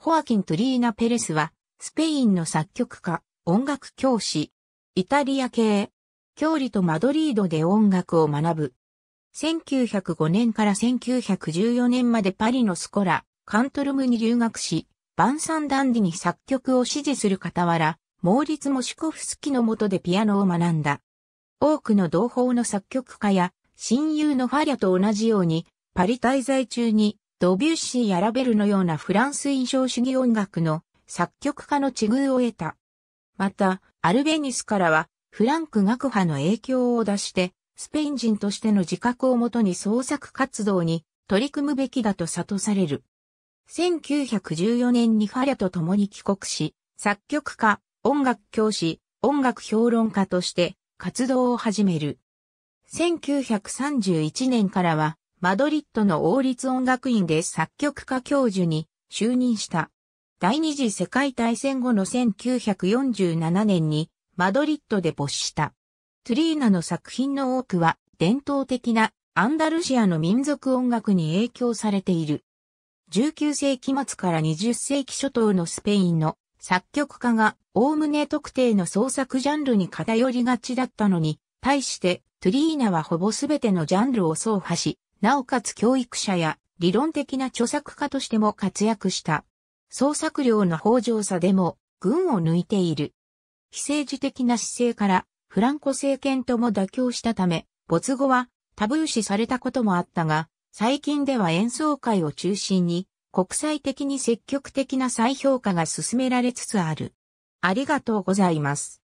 ホアキン・トリーナ・ペレスは、スペインの作曲家、音楽教師、イタリア系、教理とマドリードで音楽を学ぶ。1905年から1914年までパリのスコラ、カントルムに留学し、バンサンダンディに作曲を支持する傍ら、モーリツ・モシコフスキの下でピアノを学んだ。多くの同胞の作曲家や、親友のファリャと同じように、パリ滞在中にドビュッシーやラベルのようなフランス印象主義音楽の作曲家の地遇を得た。また、アルベニスからは、フランク学派の影響を出して、スペイン人としての自覚をもとに創作活動に取り組むべきだと悟される。1914年にファリャと共に帰国し、作曲家、音楽教師、音楽評論家として活動を始める。1931年からはマドリッドの王立音楽院で作曲家教授に就任した。第二次世界大戦後の1947年にマドリッドで没した。トゥリーナの作品の多くは伝統的なアンダルシアの民族音楽に影響されている。19世紀末から20世紀初頭のスペインの作曲家がおおむね特定の創作ジャンルに偏りがちだったのに、対してトゥリーナはほぼすべてのジャンルを走破し、なおかつ教育者や理論的な著作家としても活躍した。創作量の豊穣さでも群を抜いている。非政治的な姿勢からフランコ政権とも妥協したため、没後はタブー視されたこともあったが、最近では演奏会を中心に国際的に積極的な再評価が進められつつある。ありがとうございます。